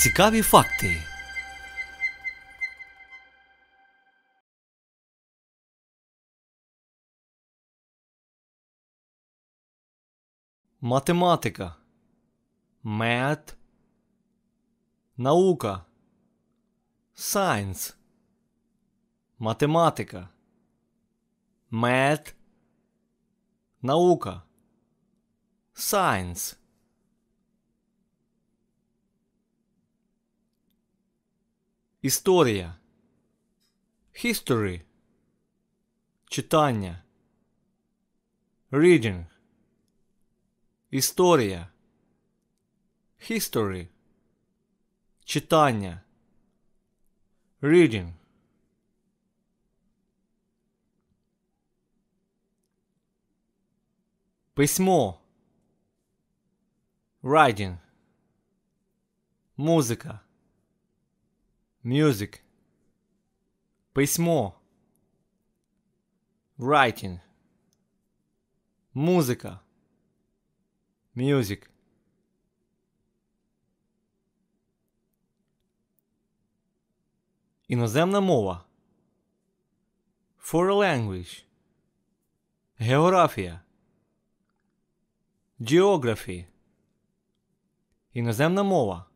Цікаві факти. Математика. Мет. Наука. Сайнс. Математика. Мет. Наука. Сайнс. история, History. Читання. Reading. история, History. Читання. Reading. Письмо. Writing. музыка Music. Письмо. Writing. Музика. Music. Іноземна мова. Foreign language. Географія. Geography. Іноземна мова.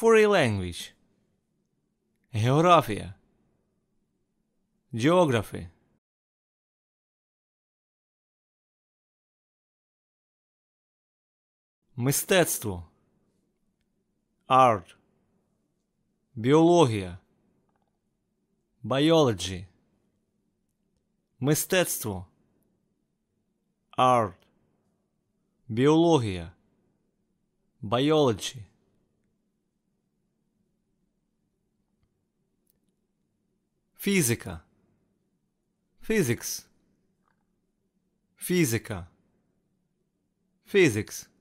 Foreign language. Географія. Geography. Мистецтво. Art. Біологія. Biology. Мистецтво. Art. Біологія. Biology. física, physics, física, physics.